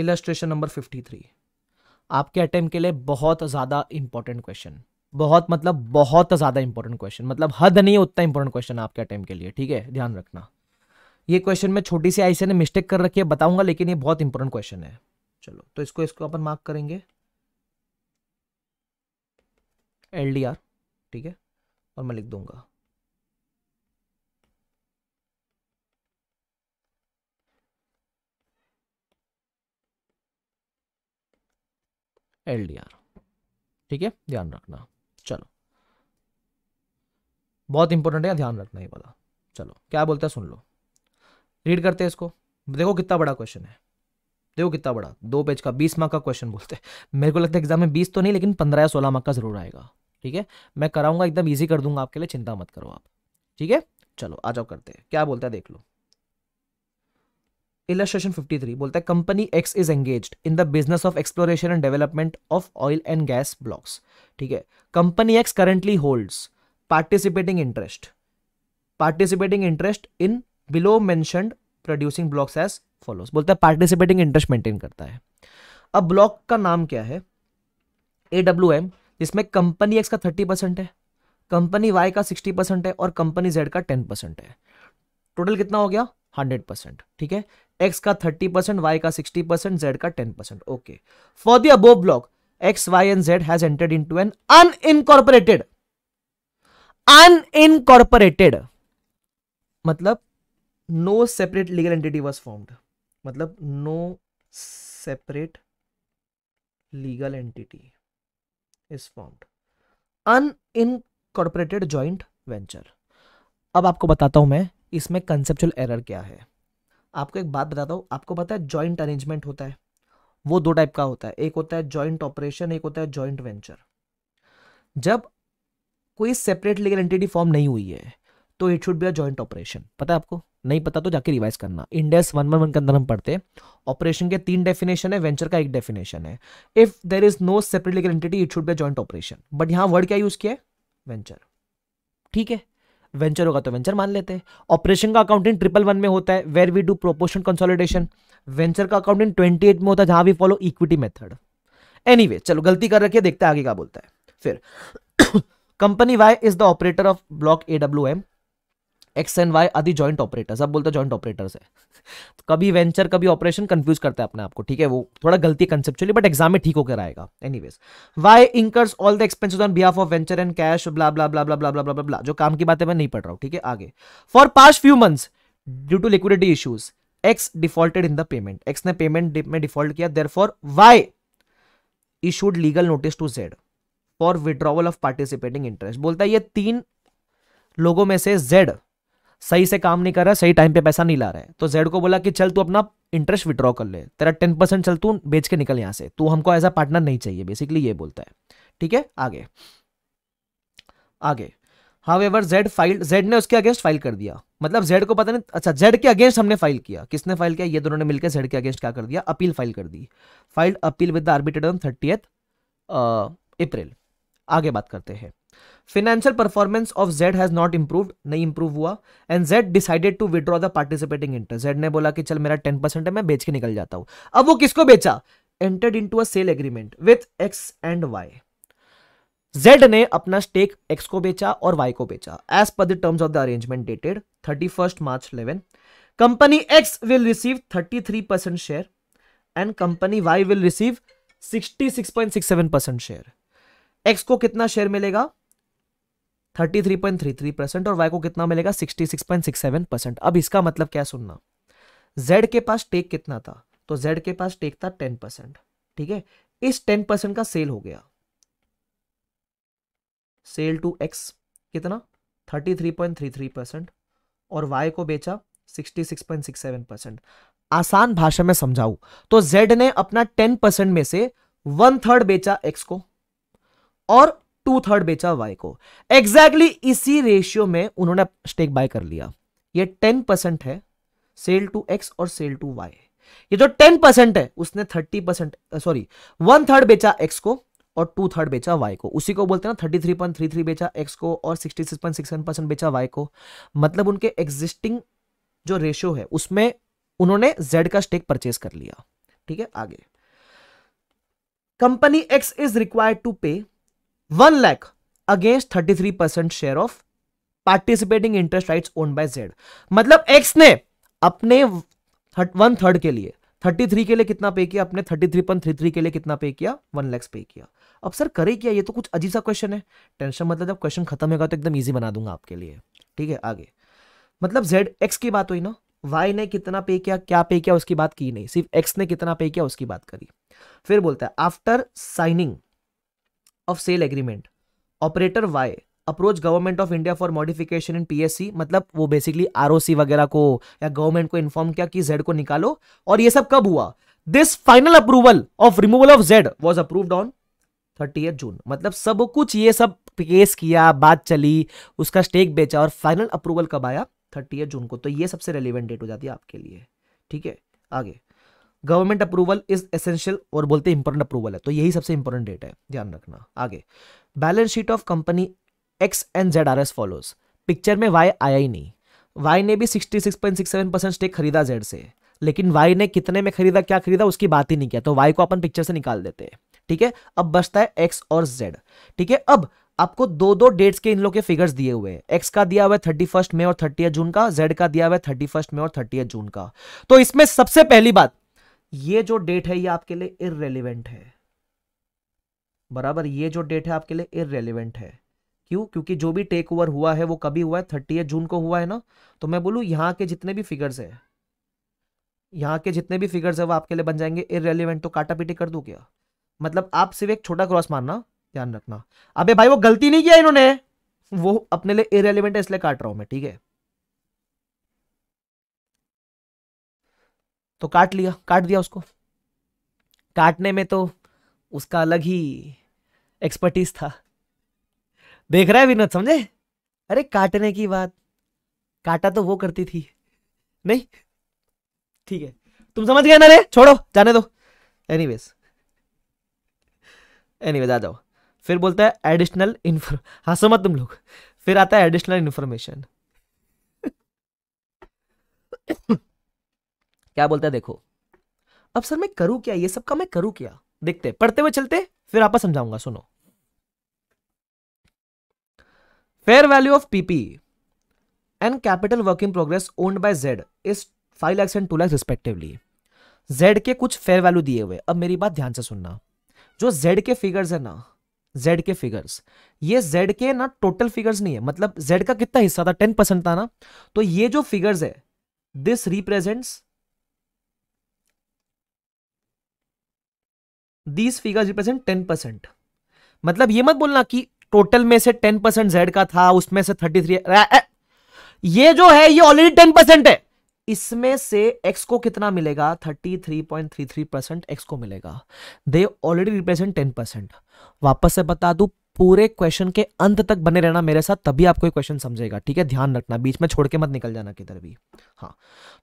Illustration number 53 आपके attempt के लिए बहुत ज़्यादा इंपॉर्टेंट क्वेश्चन बहुत मतलब बहुत ज़्यादा इंपॉर्टेंट क्वेश्चन मतलब हद नहीं है उतना इंपॉर्टेंट क्वेश्चन आपके अटेम्प्ट के लिए ठीक है ध्यान रखना ये क्वेश्चन में छोटी सी आईसी ने मिस्टेक कर रखी है बताऊंगा लेकिन ये बहुत इंपॉर्टेंट क्वेश्चन है चलो तो इसको इसको अपन मार्क करेंगे एल ठीक है और मैं लिख दूंगा एल ठीक है ध्यान रखना चलो बहुत इंपॉर्टेंट है ध्यान रखना ये वाला चलो क्या बोलते हैं सुन लो रीड करते हैं इसको देखो कितना बड़ा क्वेश्चन है देखो कितना बड़ा दो पेज का बीस मार्क का क्वेश्चन बोलते हैं मेरे को लगता है एग्जाम में बीस तो नहीं लेकिन पंद्रह या सोलह मार्क का जरूर आएगा ठीक है मैं कराऊंगा एकदम ईजी कर दूंगा आपके लिए चिंता मत करो आप ठीक है चलो आ जाओ करते हैं क्या बोलते हैं देख लो इलस्ट्रेशन 53 बोलता है company X is engage in the business of exploration and development of oil and gas blocks ठीक है company X currently holds participating interest participating interest in below mentioned producing blocks as follows बोलता है participating interest maintain करता है अब block का नाम क्या है ए डब्ल्यू एम जिसमें कंपनी एक्स का थर्टी परसेंट है कंपनी वाई का सिक्सटी परसेंट है और कंपनी जेड का टेन परसेंट है टोटल कितना हो गया हंड्रेड परसेंट ठीक है एक्स का थर्टी परसेंट वाई का सिक्सटी परसेंट जेड का ten percent okay for the above block X Y and Z has entered to an unincorporated unincorporated मतलब no separate legal entity was formed मतलब no separate legal entity is formed incorporated joint venture अब आपको बताता हूं मैं इसमें conceptual error क्या है आपको एक बात बताता हूँ आपको पता है जॉइंट अरेंजमेंट होता है वो दो टाइप का होता है एक होता है जॉइंट ऑपरेशन एक होता है जॉइंट वेंचर जब कोई सेपरेट लीगल एंटिटी फॉर्म नहीं हुई है तो it should be a joint operation पता है आपको नहीं पता तो जाके रिवाइज करना इंडेस वन वन वन के अंदर हम पढ़ते हैं ऑपरेशन के तीन डेफिनेशन है वेंचर का एक डेफिनेशन है if there is no separate legal entity it should be joint operation but यहां वर्ड क्या यूज किया है वेंचर ठीक है वेंचर होगा तो वेंचर मान लेते हैं ऑपरेशन का अकाउंटिंग ट्रिपल वन में होता है where we do proportion consolidation venture का अकाउंटिंग ट्वेंटी एट में होता है जहां भी फॉलो इक्विटी मेथड एनी चलो गलती कर रखिए देखते हैं आगे क्या बोलता है फिर company Y is the operator of block A W M X and Y आदि जॉइंट ऑपरेटर सब बोलते हैं जॉइंट ऑपरेटर्स है तो कभी वेंचर कभी ऑपरेशन कंफ्यूज करता है अपने आप को ठीक है वो थोड़ा गलती कंसेप्चुअली बट एग्जाम में ठीक होकर आएगा any ways Y incurs all the expenses on behalf of venture and cash blah blah blah blah blah blah blah blah जो काम की बातें मैं नहीं पढ़ रहा हूँ ठीक है आगे for past few months due to liquidity issues X defaulted in the payment X ने पेमेंट में डिफॉल्ट किया therefore Y issued legal notice to Z for withdrawal of participating interest बोलता है ये तीन लोगों में से जेड सही से काम नहीं कर रहा है सही टाइम पे पैसा नहीं ला रहा है तो जेड को बोला कि चल तू अपना इंटरेस्ट विड्रॉ कर ले तेरा टेन परसेंट चल तू बेच के निकल यहां से तू हमको एज अ पार्टनर नहीं चाहिए बेसिकली ये बोलता है ठीक है आगे आगे however Z file Z ने उसके अगेंस्ट फाइल कर दिया मतलब जेड को पता नहीं अच्छा जेड के अगेंस्ट हमने फाइल किया किसने फाइल किया ये दोनों ने मिलकर जेड के अगेंस्ट क्या कर दिया अपील फाइल कर दी filed appeal with the arbitrator on thirty April आगे बात करते हैं financial performance of Z has not improve नहीं इम्प्रूव हुआ and Z decided to withdraw the participating interest Z ने बोला कि चल मेरा टेन परसेंट है मैं बेच के निकल जाता हूं अब वो किसको बेचा entered into sale agreement with X and Y Z ने अपना स्टेक एक्स को बेचा और वाई को बेचा as per the terms of the arrangement dated thirty first March eleven company X will receive thirty three percent share and company Y will receive sixty six point six seven percent share X को कितना share मिलेगा 33.33 percent और Y को कितना मिलेगा 66.67 percent अब इसका मतलब क्या सुनना जेड के पास टेक कितना था तो जेड के पास टेक था 10 परसेंट ठीक है इस 10 परसेंट का सेल हो गया सेल टू एक्स कितना 33.33 परसेंट और वाई को बेचा 66.67 परसेंट आसान भाषा में समझाऊ तो जेड ने अपना 10 में से वन थर्ड बेचा एक्स को और टू थर्ड बेचा वाई को एग्जैक्टली exactly इसी रेशियो में उन्होंने स्टेक बाय कर लिया ये टेन परसेंट है सेल टू एक्स और सेल टू वाई ये जो टेन परसेंट है उसने thirty percent sorry one third बेचा एक्स को और टू थर्ड बेचा वाई को उसी को बोलते हैं ना thirty three point three three बेचा एक्स को और sixty six point six percent बेचा वाई को मतलब उनके एग्जिस्टिंग जो रेशियो है उसमें उन्होंने जेड का स्टेक परचेज कर लिया ठीक है आगे company X is required to pay one lakh against thirty three percent share of participating interest right own by Z मतलब एक्स ने अपने वन थर्ड के लिए थर्टी थ्री के लिए कितना पे किया अपने thirty three point three three के लिए कितना पे किया वन लैक्स पे किया अब सर करे क्या ये तो कुछ अजीब सा क्वेश्चन है टेंशन मतलब जब क्वेश्चन खत्म होगा तो एकदम ईजी बना दूंगा आपके लिए ठीक है आगे मतलब जेड एक्स की बात हुई ना वाई ने कितना पे किया क्या पे किया उसकी बात की नहीं सिर्फ एक्स ने कितना पे किया उसकी बात करी फिर बोलता है after signing of sale agreement operator Y approach government of India for modification in PSC मतलब वो बेसिकली आर वगैरह को या गवर्नमेंट को इन्फॉर्म किया कि जेड को निकालो और ये सब कब हुआ this final approval of removal of Z was approved on thirty June मतलब सब कुछ ये सब केस किया बात चली उसका स्टेक बेचा और फाइनल अप्रूवल कब आया थर्टी जून को तो ये सबसे रेलिवेंट डेट हो जाती है आपके लिए ठीक है आगे गवर्नमेंट अप्रूवल इज एसेंशियल और बोलते इंपोर्टेंट इंपॉर्टेंट अप्रूवल है तो यही सबसे इंपॉर्टेंट डेट है ध्यान रखना आगे balance sheet of company X and Z are as follows picture में वाई आया ही नहीं वाई ने भी 66.67 परसेंट स्टेक खरीदा जेड से लेकिन वाई ने कितने में खरीदा क्या खरीदा उसकी बात ही नहीं किया तो वाई को अपन पिक्चर से निकाल देते हैं ठीक है अब बचता है एक्स और जेड ठीक है अब आपको दो दो डेट्स के इन लोग के फिगर्स दिए हुए हैं एक्स का दिया हुआ है थर्टी फर्स्ट में और थर्टी जून का जेड का दिया हुआ है थर्टी फर्स्ट में और थर्टी जून का तो इसमें सबसे पहली बात ये जो डेट है ये आपके लिए इरेलीवेंट है बराबर ये जो डेट है आपके लिए इरेलीवेंट है क्यों क्योंकि जो भी टेक ओवर हुआ है वो कभी हुआ है थर्टी जून को हुआ है ना तो मैं बोलू यहां के जितने भी फिगर्स है यहाँ के जितने भी फिगर्स है वो आपके लिए बन जाएंगे इरेलीवेंट तो काटा पीटी कर दो क्या मतलब आप सिर्फ एक छोटा क्रॉस मारना ध्यान रखना अबे भाई वो गलती नहीं किया इन्होंने वो अपने लिए इरेलीवेंट है इसलिए काट रहा हूं मैं ठीक है तो काट लिया काट दिया उसको काटने में तो उसका अलग ही एक्सपर्टीज था देख रहा है विनोद समझे अरे काटने की बात काटा तो वो करती थी नहीं ठीक है तुम समझ गए ना रे छोड़ो जाने दो एनीवेज एनीवेज आ जाओ फिर बोलता है एडिशनल इन्फॉर्म हंसो मत तुम लोग फिर आता है एडिशनल इन्फॉर्मेशन क्या बोलता है देखो अब सर मैं करूं क्या ये सब का मैं करूं क्या देखते पढ़ते हुए चलते फिर आपस समझाऊंगा सुनो fair value of PP and capital work in progress owned by Z is five lakhs and two lakhs respectively Z के कुछ फेयर वैल्यू दिए हुए अब मेरी बात ध्यान से सुनना जो जेड के फिगर्स है ना जेड के फिगर्स ये जेड के ना टोटल फिगर्स नहीं है मतलब जेड का कितना हिस्सा था टेन परसेंट था ना तो ये जो फिगर्स है this represents these figures represent ten percent मतलब ये मत बोलना कि टोटल में से टेन परसेंट जेड का था उसमें से थर्टी थ्री ये जो है ये ऑलरेडी टेन परसेंट है इसमें से एक्स को कितना मिलेगा thirty three point three three percent X को मिलेगा they already represent ten percent वापस से बता दू पूरे क्वेश्चन के अंत तक बने रहना मेरे साथ तभी आपको ये क्वेश्चन समझेगा ठीक है ध्यान रखना बीच में छोड़ के मत निकल जाना किधर भी हाँ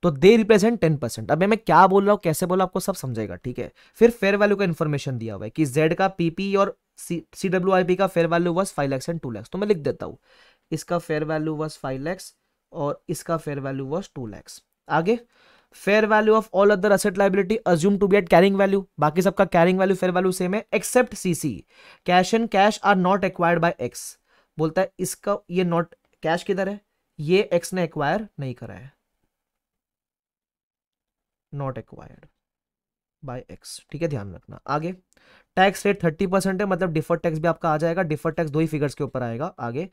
तो दे रिप्रेजेंट टेन परसेंट अब मैं क्या बोल रहा हूँ कैसे बोला आपको सब समझेगा ठीक है फिर फेयर वैल्यू का इन्फॉर्मेशन दिया हुआ है कि जेड का पीपी और सी डब्ल्यू आई पी का fair value was five lakhs and two lakhs तो मैं लिख देता हूँ इसका fair value was five lakhs और इसका fair value was two lakhs आगे fair value of all other asset liability assume to be at carrying value बाकी सबका carrying value fair value same है except CC cash and cash are not acquired by X बोलता है इसका ये not cash किधर है ये एक्स ने एक्वायर नहीं करा है नॉट एक्वायर्ड बाय एक्स ठीक है ध्यान रखना आगे टैक्स रेट थर्टी परसेंट है मतलब डिफर्ड टैक्स भी आपका आ जाएगा डिफर्ड टैक्स दो ही फिगर्स के ऊपर आएगा आगे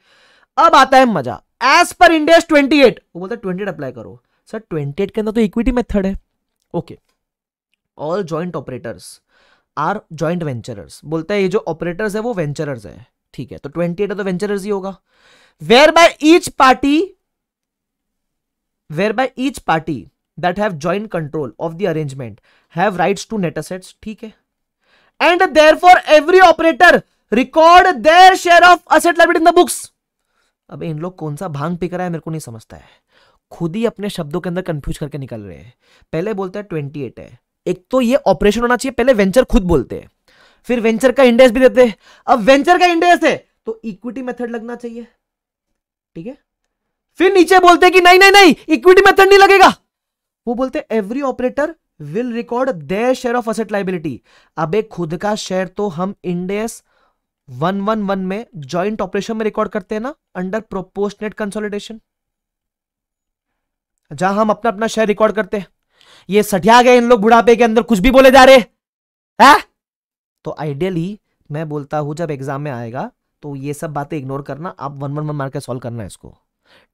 अब आता है मजा as per India twenty eight वो बोलता है ट्वेंटी अप्लाई करो सर ट्वेंटी एट के अंदर तो इक्विटी मेथड है okay all joint operators are joint venturers बोलता है ये जो ऑपरेटर्स है वो वेंचरर्स है ठीक है तो ट्वेंटी एट तो वेंचरर्स ही होगा whereby each party whereby each party that have joint control of the arrangement have rights to net assets ठीक है and therefore every operator record their share of asset liability in the books अब इन लोग कौन सा भांग pick रहा है मेरे को नहीं समझता है खुद ही अपने शब्दों के अंदर कंफ्यूज करके निकल रहे हैं पहले बोलता है ट्वेंटी एट है एक तो ये ऑपरेशन होना चाहिए पहले वेंचर खुद बोलते हैं फिर वेंचर का इंडेक्स भी देते हैं अब वेंचर का इंडेक्स है तो इक्विटी मेथड लगना चाहिए ठीक है फिर नीचे बोलते कि नहीं नहीं नहीं इक्विटी मेथड नहीं लगेगा वो बोलते every operator will record their share of asset liability अब एक खुद का शेयर तो हम इंडेस वन वन वन में ज्वाइंट ऑपरेशन में रिकॉर्ड करते हैं ना अंडर प्रोपोर्शनेट कंसोलिडेशन जहां हम अपना अपना शेयर रिकॉर्ड करते हैं ये सठिया गए इन लोग बुढ़ापे के अंदर कुछ भी बोले जा रहे हैं तो आइडियली मैं बोलता हूं जब एग्जाम में आएगा तो ये सब बातें इग्नोर करना आप वन वन वन मार के सॉल्व करना है इसको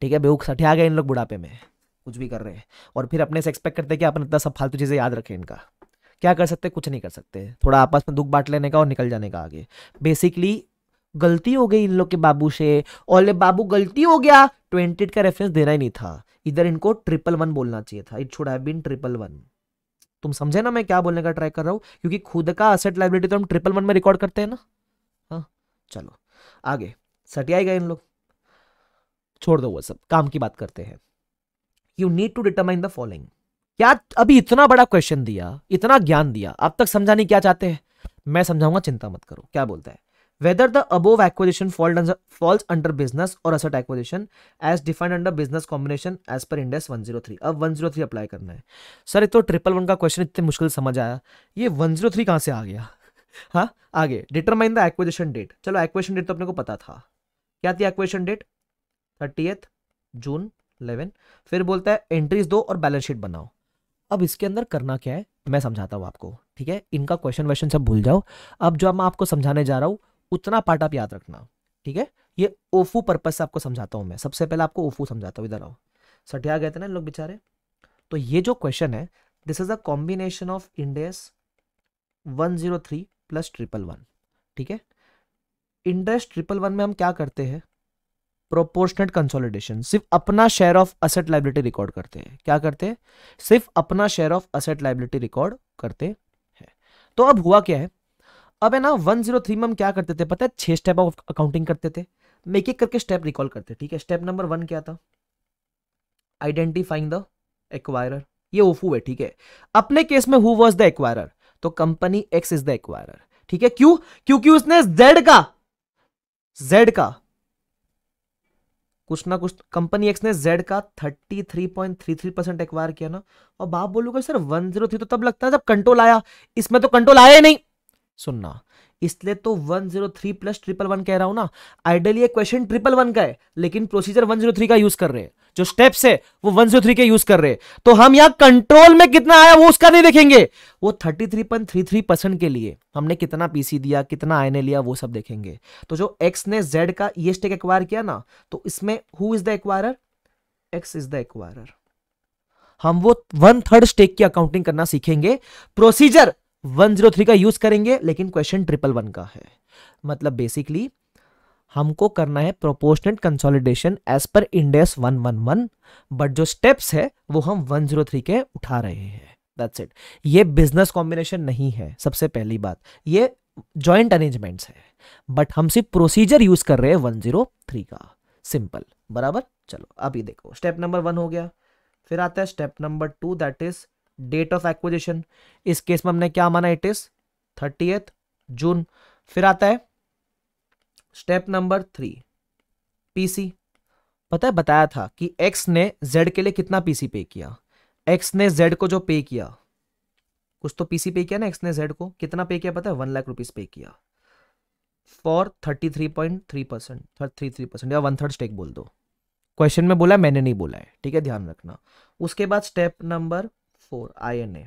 ठीक है बेहूक सठिया गए इन लोग बुढ़ापे में कुछ भी कर रहे हैं और फिर अपने से एक्सपेक्ट करते हैं कि आप इतना सब फालतू चीज़ें याद रखें इनका क्या कर सकते कुछ नहीं कर सकते थोड़ा आपस में दुख बांट लेने का और निकल जाने का आगे बेसिकली गलती हो गई इन लोग के बाबू से और बाबू गलती हो गया ट्वेंटी का रेफरेंस देना ही नहीं था इधर इनको ट्रिपल वन बोलना चाहिए था it should have been triple one तुम समझे ना मैं क्या बोलने का ट्राई कर रहा हूँ क्योंकि खुद का असेट लाइबिलिटी तो हम ट्रिपल वन में रिकॉर्ड करते हैं ना हाँ चलो आगे सटियाई गए इन लोग छोड़ दो वो सब काम की बात करते हैं you need to determine the following क्या अभी इतना बड़ा क्वेश्चन दिया इतना ज्ञान दिया अब तक समझाने क्या चाहते हैं मैं समझाऊंगा चिंता मत करो क्या बोलता है whether the above acquisition falls under business or as defined under business combination as per Ind AS one zero 103 अब 103 अप्लाई करना है सर ये तो ट्रिपल वन का क्वेश्चन इतने मुश्किल समझ आया ये थ्री कहां से आ गया हाँ आगे डिटरमाइन द एक्विजिशन डेट चलो एक्विजिशन डेट तो अपने को पता था क्या थी acquisition date thirty June eleven फिर बोलता है एंट्रीज दो और बैलेंस शीट बनाओ अब इसके अंदर करना क्या है मैं समझाता हूँ आपको ठीक है इनका क्वेश्चन वेश्चन सब भूल जाओ अब जो मैं आपको समझाने जा रहा हूँ उतना पार्ट आप याद रखना ठीक है ये ओफू पर्पज से आपको समझाता हूँ मैं सबसे पहले आपको ओफू समझाता हूँ इधर आओ सटिया गए थे ना लोग बेचारे तो ये जो क्वेश्चन है this is a combination of Ind AS one zero three plus triple one ठीक है इंडेस ट्रिपल वन में हम क्या करते हैं प्रोपोर्शनट कंसोलिडेशन सिर्फ अपना share of asset liability record करते हैं क्या करते हैं सिर्फ अपना share of asset liability record करते हैं तो अब हुआ क्या है अब है ना वन जीरो थ्री में हम क्या करते थे पता है छह स्टेप ऑफ अकाउंटिंग करते थे मैं एक एक करके स्टेप रिकॉल करते ठीक है स्टेप नंबर वन क्या था आइडेंटिफाइंग द एक्वायरर ये ओफू है ठीक है अपने केस में हु वॉज द एक्वायरर तो company X is the acquirer ठीक है क्यों क्योंकि उसने जेड का जेड का कुछ ना कुछ कंपनी एक्स ने जेड का 33.33 परसेंट एक्वायर किया ना और बाप बोलूंगा सर वन जीरो 103 तो तब लगता है जब कंट्रोल आया इसमें तो कंट्रोल आया ही नहीं सुनना इसलिए तो one zero three plus triple one कह रहा हूं ना आइडियली ये क्वेश्चन ट्रिपल वन का है लेकिन प्रोसीजर वन जीरो थ्री का यूज कर रहे हैं जो स्टेप्स है वो वन जीरो थ्री के यूज कर रहे हैं तो हम यहां कंट्रोल में कितना आया वो उसका नहीं देखेंगे वो thirty three point three three percent के लिए हमने कितना पीसी दिया कितना आई ने लिया वो सब देखेंगे तो जो एक्स ने जेड का ये स्टेक एक्वायर किया ना तो इसमें who is the acquire X is the acquire हम वो वन थर्ड स्टेक की अकाउंटिंग करना सीखेंगे प्रोसीजर वन जीरो थ्री का यूज करेंगे लेकिन क्वेश्चन ट्रिपल वन का है मतलब बेसिकली हमको करना है proportionate consolidation as per Ind AS one one one but जो स्टेप्स है वो हम वन जीरो थ्री के उठा रहे हैं दैट्स इट ये बिजनेस कॉम्बिनेशन नहीं है सबसे पहली बात ये जॉइंट अरेंजमेंट्स है बट हम सिर्फ प्रोसीजर यूज कर रहे हैं वन का सिंपल बराबर चलो अभी देखो स्टेप नंबर वन हो गया फिर आता है step number two that is date of acquisition इस केस में हमने क्या माना इट इज थर्टी जून फिर आता है स्टेप नंबर थ्री पीसी पता है बताया था कि एक्स ने जेड के लिए कितना पीसी पे किया एक्स ने जेड को जो पे किया कुछ तो पीसी पे किया ना एक्स ने जेड को कितना पे किया पता है वन लाख रुपीज पे किया for thirty three point three percent thirty three percent या वन थर्ड स्टेक बोल दो क्वेश्चन में बोला मैंने नहीं बोला है ठीक है ध्यान रखना उसके बाद स्टेप नंबर फोर आई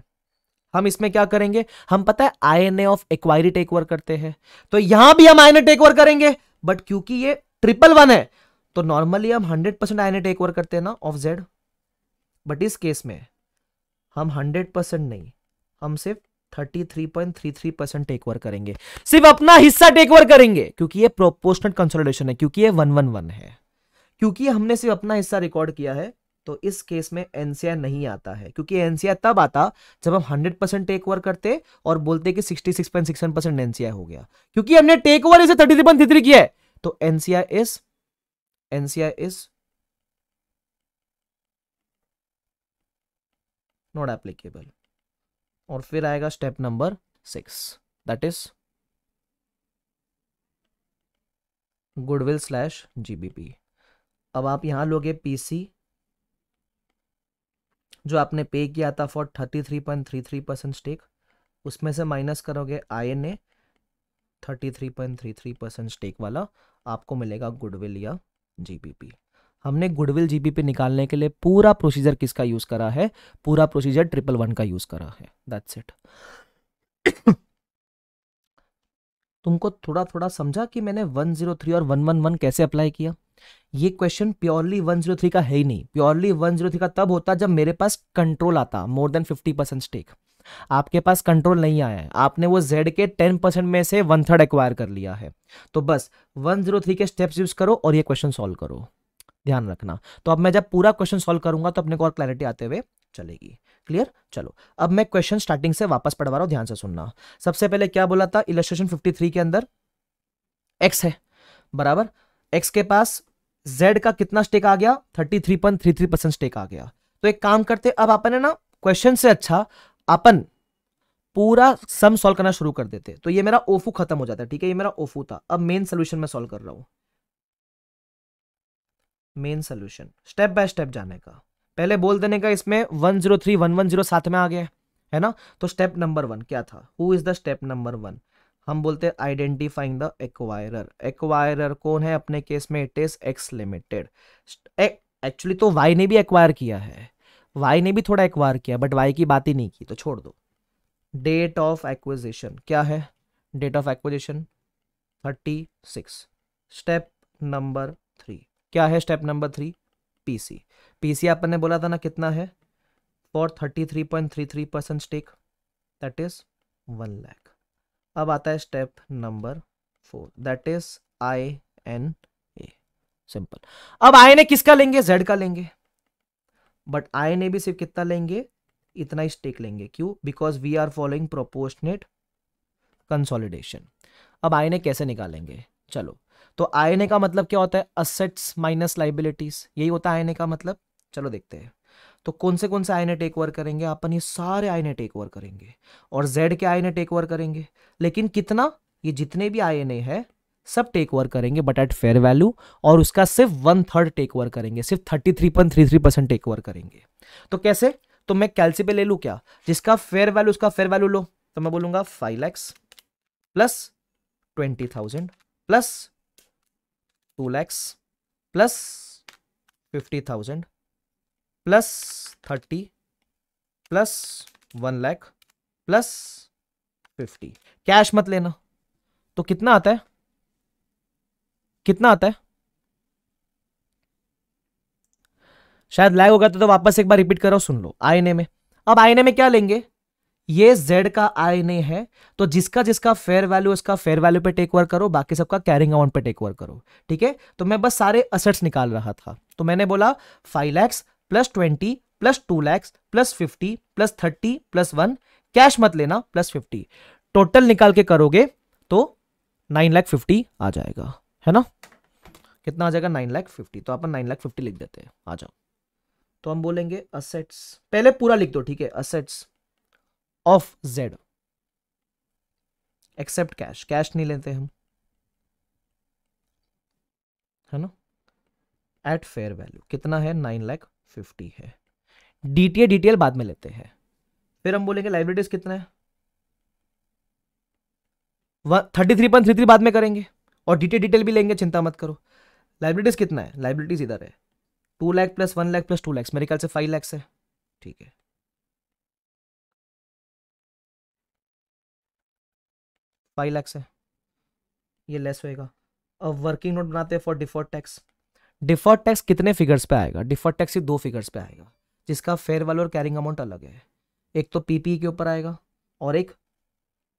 हम इसमें क्या करेंगे हम पता है I N of acquiree take over करते हैं तो यहां भी हम आई टेक ओवर करेंगे बट क्योंकि ये ट्रिपल वन है तो नॉर्मली हम hundred percent I take over करते हैं ना ऑफ जेड बट इस केस में हम हंड्रेड परसेंट नहीं हम सिर्फ 33.33 परसेंट टेक ओवर करेंगे सिर्फ अपना हिस्सा टेक ओवर करेंगे क्योंकि ये प्रोपोर्शनल कंसोलिडेशन है क्योंकि ये वन वन वन है क्योंकि हमने सिर्फ अपना हिस्सा रिकॉर्ड किया है तो इस केस में एनसीआर नहीं आता है क्योंकि एनसीआर तब आता जब हम 100 परसेंट टेक ओवर करते और बोलते कि 66.61 परसेंट एनसीआर हो गया क्योंकि हमने टेक ओवर इसे थर्टी थ्री थ्री किया है तो NCR is NCR is not applicable और फिर आएगा step number six that is goodwill slash GBP अब आप यहां लोगे पीसी जो आपने पे किया था for thirty three point three three percent stake उसमें से माइनस करोगे I N A thirty three point three three percent stake वाला आपको मिलेगा गुडविल या जीबीपी हमने गुडविल जीबीपी निकालने के लिए पूरा प्रोसीजर किसका यूज़ करा है पूरा प्रोसीजर ट्रिपल वन का यूज़ करा है दैट्स इट तुमको थोड़ा थोड़ा समझा कि मैंने 103 और 111 कैसे अप्लाई किया ये क्वेश्चन प्योरली 103 का है ही नहीं प्योरली 103 का तब होता जब मेरे पास कंट्रोल आता मोर देन 50 परसेंट स्टेक आपके पास कंट्रोल नहीं आया है आपने वो जेड के 10 परसेंट में से वन थर्ड एक्वायर कर लिया है तो बस 103 के स्टेप्स यूज करो और ये क्वेश्चन सॉल्व करो ध्यान रखना तो अब मैं जब पूरा क्वेश्चन सॉल्व करूंगा तो अपने को और क्लैरिटी आते हुए चलेगी क्लियर चलो अब मैं क्वेश्चन स्टार्टिंग से वापस पढ़वा रहा हूं ध्यान से सुनना सबसे पहले क्या बोला था इलेस्ट्रेशन थ्री के अंदर एक्स है बराबर एक्स के पास जेड का कितना स्टेक आ गया थ्री परसेंट स्टेक आ गया तो एक काम करते अब अपन है ना क्वेश्चन से अच्छा अपन पूरा सम सॉल्व करना शुरू कर देते तो ये मेरा ओफू खत्म हो जाता ठीक है ये मेरा ओफू था अब मेन सोल्यूशन में सॉल्व कर रहा हूं main solution step by step जाने का पहले बोल देने का इसमें one zero three one one zero साथ में आ गया है ना तो स्टेप नंबर वन क्या था who is the step number one हम बोलते हैं आइडेंटिफाइंग द एक्वायरर एक्वायरर कौन है अपने केस में it is X limited actually तो वाई ने भी एक्वायर किया है वाई ने भी थोड़ा एक्वायर किया बट वाई की बात ही नहीं की तो छोड़ दो डेट ऑफ एक्विजिशन क्या है date of acquisition thirty six step number three क्या है step number three PC PC अपन ने बोला था ना कितना है for thirty three point three three percent stake that is one lakh अब आता है step number four that is I N A simple अब आई ने किसका लेंगे जेड का लेंगे बट आई ने भी सिर्फ कितना लेंगे इतना ही स्टेक लेंगे क्यों because we are following proportionate consolidation अब आई ने कैसे निकालेंगे चलो तो आई का मतलब क्या होता है असेट्स माइनस लाइबिलिटीज यही होता है आई का मतलब चलो देखते हैं तो कौन से कौन से आईने टेक ओवर करेंगे अपन ये सारे आईने टेक ओवर करेंगे और जेड के आईने टेक ओवर करेंगे लेकिन कितना ये जितने भी आई एन है सब टेक ओवर करेंगे बट एट फेयर वैल्यू और उसका सिर्फ वन थर्ड टेक ओवर करेंगे सिर्फ thirty three point three three percent take over करेंगे तो कैसे तो मैं कैलसी पे ले लू क्या जिसका फेयर वैल्यू उसका फेयर वैल्यू लो तो मैं बोलूंगा five lakhs plus twenty thousand plus two lakhs plus fifty thousand plus thirty plus one lakh plus fifty cash मत लेना तो कितना आता है कितना आता है शायद लैग हो गया तो, तो वापस एक बार रिपीट करो सुन लो आईने में अब आईने में क्या लेंगे ये z का आई नहीं है तो जिसका जिसका फेयर वैल्यू उसका फेयर वैल्यू पे टेक ओवर करो बाकी सबका कैरिंग अमाउंट पे टेक ओवर करो ठीक है तो मैं बस सारे असेट्स निकाल रहा था तो मैंने बोला five lakhs plus twenty plus two lakhs plus fifty plus thirty plus one cash मत लेना प्लस फिफ्टी टोटल निकाल के करोगे तो नाइन लाख फिफ्टी आ जाएगा है ना कितना आ जाएगा नाइन लाख फिफ्टी तो अपन नाइन लाख फिफ्टी लिख देते हैं आ जाओ तो हम बोलेंगे असेट्स पहले पूरा लिख दो ठीक है assets of Z except cash cash नहीं लेते हम है ना एट फेयर वैल्यू कितना है नाइन लैख फिफ्टी है डीटीए डीटीएल बाद में लेते हैं फिर हम बोलेंगे लाइब्रेटीज कितना है thirty three point three three बाद में करेंगे और डीटीए डिटेल भी लेंगे चिंता मत करो लाइब्रेटीज कितना है लाइब्रेटीज इधर है two lakh plus one lakh plus two lakhs मेरे ख्याल से फाइव लैक्स है ठीक है फाइव लैक्स है ये लेस होएगा अब वर्किंग नोट बनाते हैं for default tax default tax कितने फिगर्स पे आएगा डिफॉल्ट टैक्स ही दो फिगर्स पे आएगा जिसका फेयर वैल्यू और कैरिंग अमाउंट अलग है एक तो पीपी e के ऊपर आएगा और एक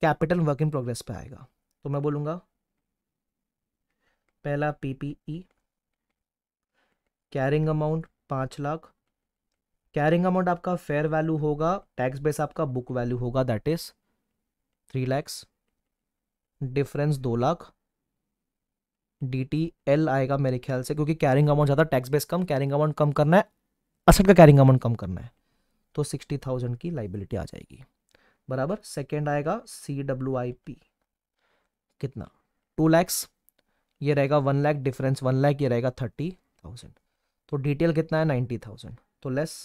कैपिटल वर्क इन प्रोग्रेस पे आएगा तो मैं बोलूँगा पहला पीपीई कैरिंग अमाउंट पाँच लाख कैरिंग अमाउंट आपका फेयर वैल्यू होगा टैक्स बेस आपका बुक वैल्यू होगा that is three lakhs difference दो लाख डी टी एल आएगा मेरे ख्याल से क्योंकि कैरिंग अमाउंट ज़्यादा टैक्स बेस कम कैरिंग अमाउंट कम करना है असल का कैरिंग अमाउंट कम करना है तो सिक्सटी थाउजेंड की लाइबिलिटी आ जाएगी बराबर सेकेंड आएगा सी डब्ल्यू आई पी कितना टू लैक्स ये रहेगा one lakh difference one lakh ये रहेगा थर्टी थाउजेंड तो डिटेल कितना है नाइन्टी थाउजेंड तो लेस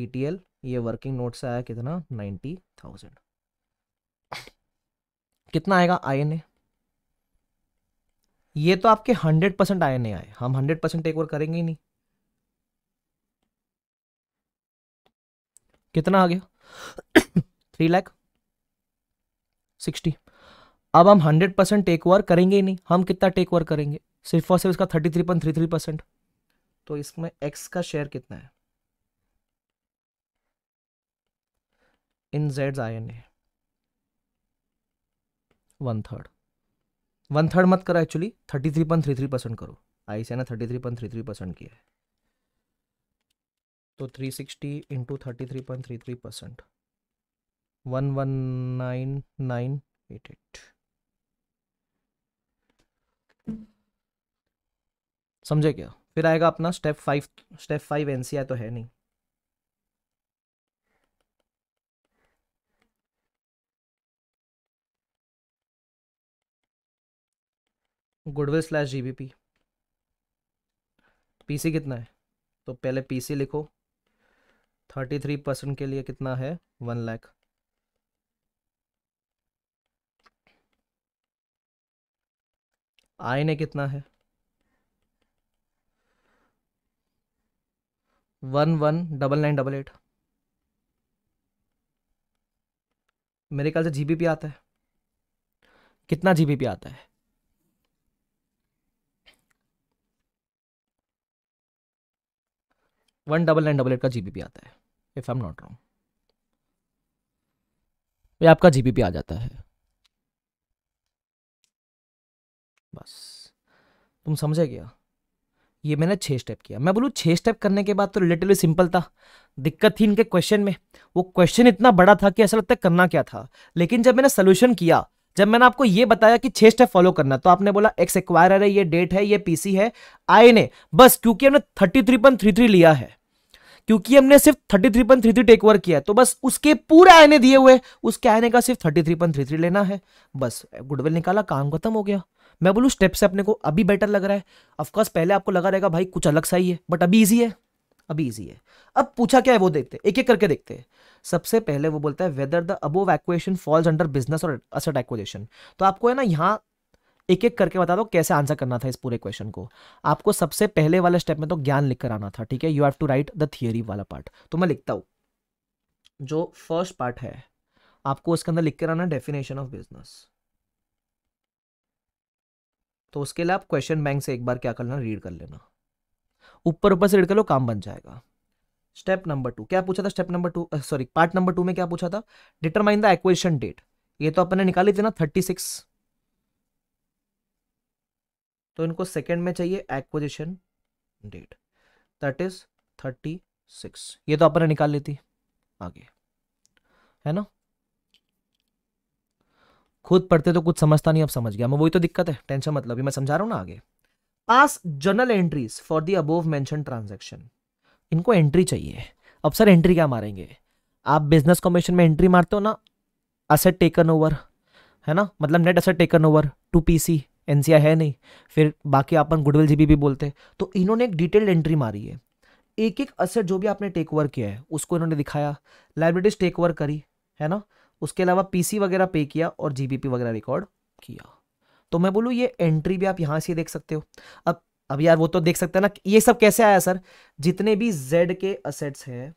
एल ये वर्किंग नोट से आया कितना नाइन्टी थाउजेंड कितना आएगा आई एन ए ये तो आपके hundred percent I N A आए हम हंड्रेड परसेंट टेक ओवर करेंगे ही नहीं कितना आ गया थ्री लैख सिक्सटी अब हम हंड्रेड परसेंट टेक ओवर करेंगे ही नहीं हम कितना टेक ओवर करेंगे सिर्फ और सिर्फ इसका thirty three point three three percent तो इसमें एक्स का शेयर कितना है in Z I N A one third one third मत करो actually thirty three point three three percent करो आई से ना thirty three point three three percent किया है तो three sixty into thirty three point three three percent one one nine nine eight eight समझे क्या फिर आएगा अपना step five step five NCI तो है नहीं goodwill slash G B P P C कितना है तो पहले पी सी लिखो थर्टी थ्री परसेंट के लिए कितना है वन लाख आई ने कितना है one one double nine double eight मेरे ख्याल से जीबीपी आता है कितना जीबीपी आता है one double nine double eight का जीबीपी आता है if I am not wrong ये आपका जीबीपी आ जाता है बस तुम समझे गया ये मैंने छह स्टेप किया मैं बोलूँ छह स्टेप करने के बाद तो रिलेटिवली सिंपल था दिक्कत थी इनके क्वेश्चन में वो क्वेश्चन इतना बड़ा था कि ऐसा लगता है करना क्या था लेकिन जब मैंने सोल्यूशन किया जब मैंने आपको ये बताया कि छह स्टेप फॉलो करना तो आपने बोला एक्स एक्वायर है ये डेट है ये पीसी है आई ने बस क्योंकि हमने thirty three point three three लिया है क्योंकि हमने सिर्फ thirty three point three three take over किया है तो बस उसके पूरे आयने दिए हुए उसके आयने का सिर्फ thirty three point three three लेना है बस गुडविल निकाला काम खत्म हो गया मैं बोलूँ स्टेप से अपने को अभी बेटर लग रहा है ऑफकोर्स पहले आपको लगा रहेगा भाई कुछ अलग सा ही है बट अभी ईजी है अभी ईजी है अब पूछा क्या है वो देखते हैं एक एक करके देखते हैं सबसे पहले वो बोलता है whether the above acquisition falls under business और असेट एक्विजिशन तो आपको है ना यहाँ एक एक करके बता दो कैसे आंसर करना था इस पूरे क्वेश्चन को आपको सबसे पहले वाले स्टेप में तो ज्ञान लिख कर आना था ठीक है you have to write the theory वाला पार्ट तो मैं लिखता हूं जो फर्स्ट पार्ट है आपको उसके अंदर लिख कर आना डेफिनेशन ऑफ बिजनेस तो उसके लिए आप क्वेश्चन बैंक से एक बार क्या करना रीड कर लेना ऊपर ऊपर से रीड कर लो काम बन जाएगा स्टेप नंबर टू क्या पूछा था step number two sorry part number two में क्या पूछा था डिटरमाइन द एक्वेशन डेट ये तो अपने निकाली थी ना थर्टी सिक्स तो इनको सेकेंड में चाहिए acquisition date that is thirty six ये तो आपने निकाल लेती आगे है ना खुद पढ़ते तो कुछ समझता नहीं अब समझ गया मैं वही तो दिक्कत है टेंशन मतलब मैं समझा रहा हूँ ना आगे pass journal entries for the above mention transaction इनको एंट्री चाहिए अब सर एंट्री क्या मारेंगे आप बिजनेस कमीशन में एंट्री मारते हो ना असेट टेकन ओवर है ना मतलब net asset taken over to PC N है नहीं फिर बाकी अपन गुडविल जी भी बोलते तो इन्होंने एक डिटेल्ड एंट्री मारी है एक एक असेट जो भी आपने टेक ओवर किया है उसको इन्होंने दिखाया लाइब्रेरीज टेक ओवर करी है ना उसके अलावा पीसी वगैरह पे किया और जीबीपी वगैरह रिकॉर्ड किया तो मैं बोलूँ ये एंट्री भी आप यहाँ से देख सकते हो अब अब यार वो तो देख सकते हैं ना ये सब कैसे आया सर जितने भी जेड के असेट्स हैं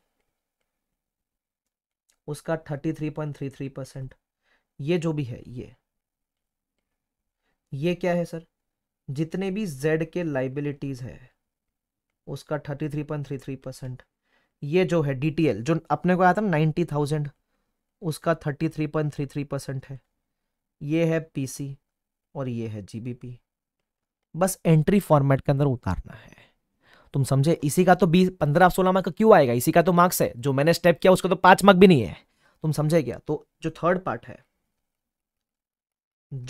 उसका thirty three point three three percent ये जो भी है ये ये क्या है सर जितने भी जेड के लाइबिलिटीज़ है उसका thirty three point three three percent ये जो है डी जो अपने को आया था नाइन्टी थाउजेंड उसका thirty three point three three percent है ये है पीसी और ये है जीबीपी बस एंट्री फॉर्मेट के अंदर उतारना है तुम समझे इसी का तो बीस पंद्रह सोलह मार्क क्यों आएगा इसी का तो मार्क्स है जो मैंने स्टेप किया उसका तो पांच मार्क भी नहीं है तुम समझे क्या तो जो थर्ड पार्ट है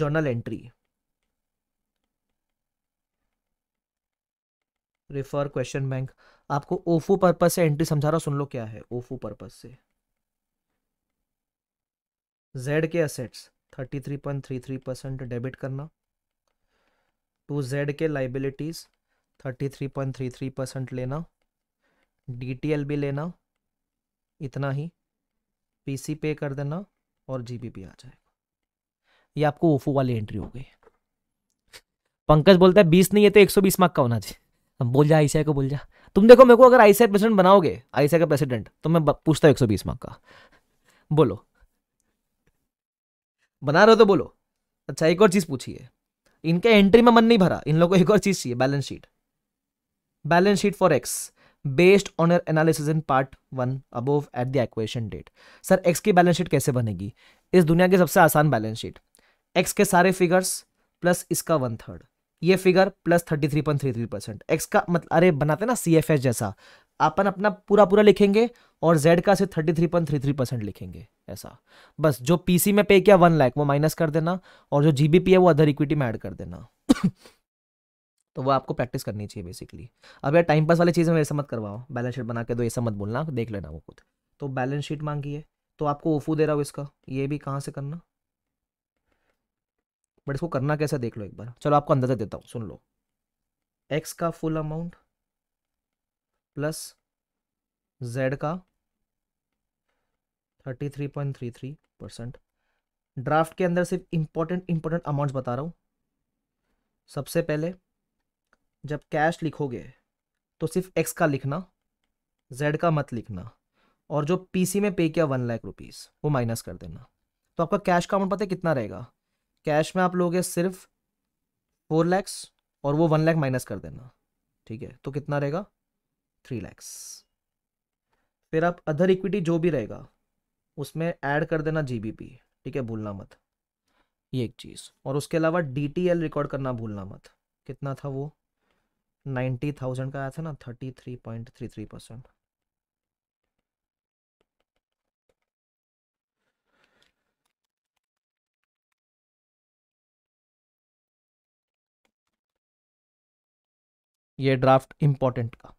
journal entry refer question bank आपको ओफो पर्पज से एंट्री समझा रहा सुन लो क्या है ओफो पर्पज से जेड के assets thirty three point three three percent debit करना टू जेड के liabilities thirty three point three three percent लेना डी टी एल भी लेना इतना ही पी सी पे कर देना और जी बी पी आ जाएगा ये आपको ओफो वाली एंट्री हो गई पंकज बोलता है बीस नहीं है तो एक सौ बीस मार्क का होना चाहिए बोल जा आईसीआई को बोल जा तुम देखो मेरे को अगर आईसीआई प्रेसिडेंट बनाओगे आईसीआई का प्रेसिडेंट तो मैं पूछता हूँ एक सौ बीस मार्क का बोलो बना रहे हो तो बोलो अच्छा एक और चीज़ पूछिए इनके एंट्री में मन नहीं भरा इन लोगों को एक और चीज़ चाहिए balance sheet balance sheet for X based on your analysis in part one above at the acquisition date sir X की बैलेंस शीट कैसे बनेगी इस दुनिया की सबसे आसान बैलेंस शीट एक्स के सारे फिगर्स प्लस इसका वन थर्ड ये figure plus thirty three point three three percent X का मतलब अरे बनाते ना सी एफ एस जैसा अपन अपना पूरा पूरा लिखेंगे और जेड का सिर्फ thirty three point three three percent लिखेंगे ऐसा बस जो पी सी में पे किया वन लाख वो माइनस कर देना और जो जी बी पी है वो अदर इक्विटी में ऐड कर देना तो वो आपको प्रैक्टिस करनी चाहिए बेसिकली अब यार टाइम पास वाली चीज में ऐसा मत करवाओ बैलेंस शीट बना के दो ऐसा मत बोलना देख लेना वो खुद तो बैलेंस शीट मांगी है तो आपको ओफू दे रहा हूँ इसका ये भी कहाँ से करना बट इसको करना कैसे देख लो एक बार चलो आपको अंदाजा देता हूँ सुन लो एक्स का फुल अमाउंट प्लस जेड का thirty three point three three percent draft के अंदर सिर्फ इम्पोर्टेंट इम्पोर्टेंट अमाउंट बता रहा हूँ सबसे पहले जब कैश लिखोगे तो सिर्फ एक्स का लिखना जेड का मत लिखना और जो पीसी में पे किया वन लाख रुपीज़ वो माइनस कर देना तो आपका कैश का अमाउंट पता है कितना रहेगा कैश में आप लोगे सिर्फ फोर लैक्स और वो वन लैख माइनस कर देना ठीक है तो कितना रहेगा थ्री लैक्स फिर आप अदर इक्विटी जो भी रहेगा उसमें ऐड कर देना जीबीपी ठीक है भूलना मत ये एक चीज़ और उसके अलावा डीटीएल रिकॉर्ड करना भूलना मत कितना था वो नाइन्टी थाउजेंड का आया था ना thirty three point three three percent ये ड्राफ्ट इंपॉर्टेंट का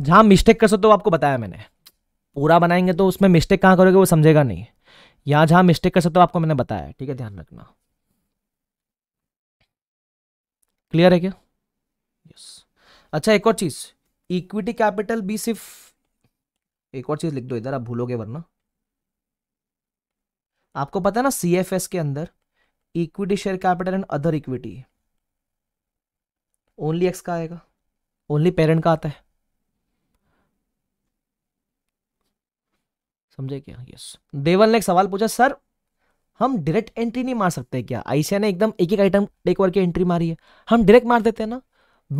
जहां मिस्टेक कर सकते हो आपको बताया मैंने पूरा बनाएंगे तो उसमें मिस्टेक कहां करोगे वो समझेगा नहीं यहां जहां मिस्टेक कर सकते हो आपको मैंने बताया ठीक है ध्यान रखना क्लियर है क्या यस अच्छा एक और चीज़ इक्विटी कैपिटल भी सिर्फ एक और चीज़ लिख दो इधर आप भूलोगे वरना आपको पता है ना सी एफ एस के अंदर equity share capital and other equity only X का आएगा ओनली पेरेंट का आता है समझे क्या यस देवल ने एक सवाल पूछा सर हम डायरेक्ट एंट्री नहीं मार सकते क्या आईसीआई ने एकदम एक एक आइटम टेक की एंट्री मारी है हम डायरेक्ट मार देते हैं ना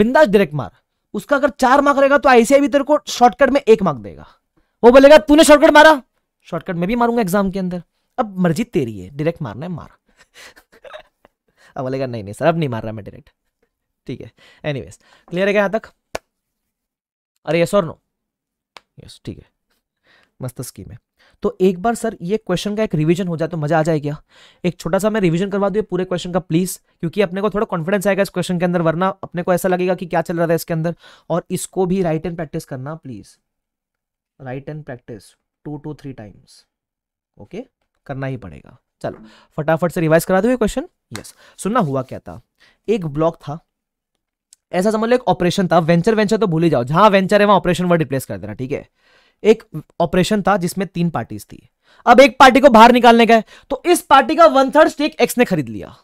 बिंदास डायरेक्ट मार उसका अगर चार मार्क रहेगा तो आईसीआई भी तेरे को शॉर्टकट में एक मार्क देगा वो बोलेगा तूने शॉर्टकट मारा शॉर्टकट में भी मारूंगा एग्जाम के अंदर अब मर्जी तेरी है डायरेक्ट मारना है मार अब बोलेगा नहीं नहीं सर अब नहीं मार रहा मैं डायरेक्ट ठीक है एनीवेज क्लियर है क्या यहाँ तक अरे यस और नो यस ठीक है मस्त स्कीम है तो एक बार सर ये क्वेश्चन का एक रिवीजन हो जाए तो मजा आ जाए क्या एक छोटा सा मैं रिवीजन करवा दूँ पूरे क्वेश्चन का प्लीज क्योंकि अपने को थोड़ा कॉन्फिडेंस आएगा इस क्वेश्चन के अंदर वरना अपने को ऐसा लगेगा कि क्या चल रहा था इसके अंदर और इसको भी राइट एंड प्रैक्टिस करना please write and practise two to three times okay करना ही पड़ेगा चलो फटाफट से रिवाइज करा दो ये क्वेश्चन यस सुनना हुआ क्या था एक ब्लॉक था ऐसा समझ लो एक ऑपरेशन था वेंचर वेंचर तो भूल ही जाओ जहां वेंचर है वहां ऑपरेशन वर्ड रिप्लेस कर देना ठीक है एक ऑपरेशन था जिसमें तीन पार्टीज थी अब एक पार्टी को बाहर निकालने का है तो इस पार्टी का वन थर्ड स्टेक एक्स ने खरीद लिया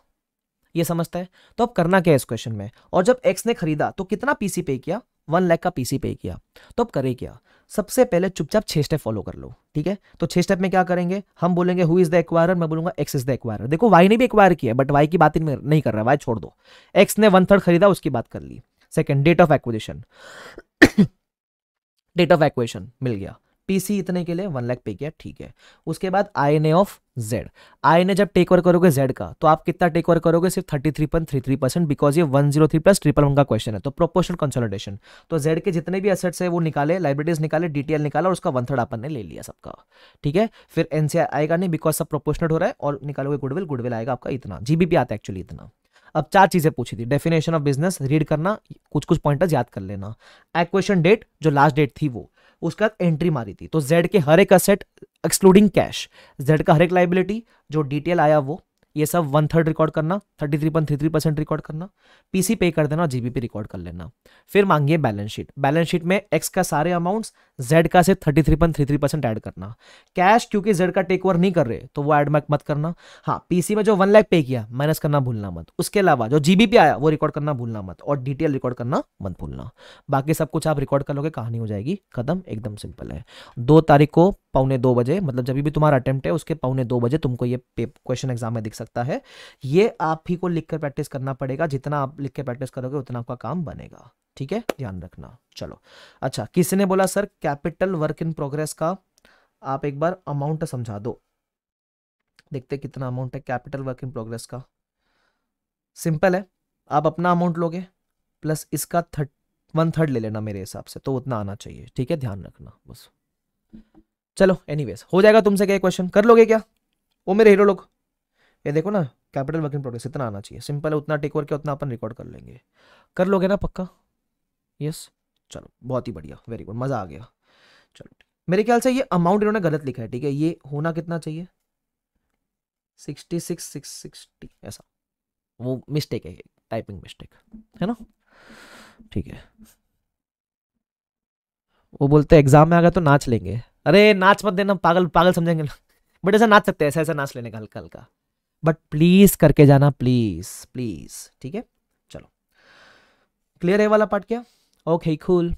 ये समझता है तो अब करना क्या है इस क्वेश्चन में और जब एक्स ने खरीदा तो कितना पीसी पे किया वन लैख का पीसी पे किया तो अब करे क्या सबसे पहले चुपचाप छह स्टेप फॉलो कर लो ठीक है तो छह स्टेप में क्या करेंगे हम बोलेंगे हु इज द एक्वायर मैं बोलूंगा एक्स इज द एक्वायर देखो वाई ने भी एक्वायर किया बट वाई की बात नहीं कर रहा है वाई छोड़ दो एक्स ने वन थर्ड खरीदा उसकी बात कर ली second date of acquisition date of acquisition मिल गया पीसी इतने के लिए वन लाख पे किया ठीक है उसके बाद I N of Z I N A जब टेक ओवर करोगे जेड का तो आप कितना टेक ओवर करोगे सिर्फ thirty three point three three percent because ये one zero three plus triple one का क्वेश्चन है तो प्रोपोर्शनल कंसोलिडेशन तो जेड के जितने भी असेट्स है वो निकाले लाइब्रेटीज निकाले डिटेल निकाले और उसका वन थर्ड अपन ने ले लिया सबका ठीक है फिर एनसीआर आएगा नहीं बिकॉज सब प्रोपोर्शनल हो रहा है और निकालोगे गुडविल गुडविल आएगा आपका इतना जीबीपी आता है एक्चुअली इतना अब चार चीजें पूछी थी डेफिनेशन ऑफ बिजनेस रीड करना कुछ कुछ पॉइंटर्स याद कर लेना एक्वेशन डेट जो लास्ट डेट थी वो उसका एंट्री मारी थी तो जेड के हर एक असेट एक्सक्लूडिंग कैश जेड का हर एक लाइबिलिटी जो डिटेल आया वो ये सब वन थर्ड रिकॉर्ड करना thirty three point three percent record करना पीसी पे कर देना जीबीपी रिकॉर्ड कर लेना फिर मांगिए बैलेंस शीट बैलेंस शीट में एक्स का सारे अमाउंट्स जेड का सिर्फ thirty three point three three percent add करना कैश क्योंकि जेड का टेक ओवर नहीं कर रहे तो वो ऐड मत करना हाँ पीसी में जो वन लैक पे किया माइनस करना भूलना मत उसके अलावा जो जीबीपी आया वो रिकॉर्ड करना भूलना मत और डिटेल रिकॉर्ड करना मत भूलना बाकी सब कुछ आप रिकॉर्ड कर लोगे कहानी हो जाएगी कदम एकदम सिंपल है दो तारीख को पौने दो बजे मतलब जब भी तुम्हारा अटेम्प्ट है उसके पौने दो बजे तुमको ये क्वेश्चन एग्जाम में दिख सकता है ये आप ही को लिख कर प्रैक्टिस करना पड़ेगा जितना आप लिख के प्रैक्टिस करोगे उतना आपका काम बनेगा ठीक है ध्यान रखना चलो अच्छा किसने बोला sir capital work in progress का आप एक बार अमाउंट समझा दो देखते कितना अमाउंट है कैपिटल वर्क इन प्रोग्रेस का सिंपल है आप अपना अमाउंट लोगे प्लस इसका थर्ट वन थर्ड ले लेना मेरे हिसाब से तो उतना आना चाहिए ठीक है ध्यान रखना बस चलो एनीवेज हो जाएगा तुमसे क्या क्वेश्चन कर लोगे क्या वो मेरे हीरो लोग ये देखो ना कैपिटल वर्क इन प्रोग्रेस इतना आना चाहिए सिंपल है उतना टेक करके उतना अपन रिकॉर्ड कर लेंगे कर लोगे ना पक्का यस चलो बहुत ही बढ़िया वेरी गुड मज़ा आ गया चलो मेरे ख्याल से ये अमाउंट इन्होंने गलत लिखा है ठीक है ये होना कितना चाहिए सिक्सटी सिक्स सिक्स सिक्सटी ऐसा वो मिस्टेक है टाइपिंग मिस्टेक है ना ठीक है वो बोलते एग्जाम में आ गया तो नाच लेंगे अरे नाच मत देना पागल पागल समझेंगे बट ऐसा नाच सकते हैं ऐसा ऐसा नाच लेने का हल्का हल्का बट प्लीज करके जाना प्लीज प्लीज ठीक है चलो क्लियर है वाला पार्ट क्या Okay, cool.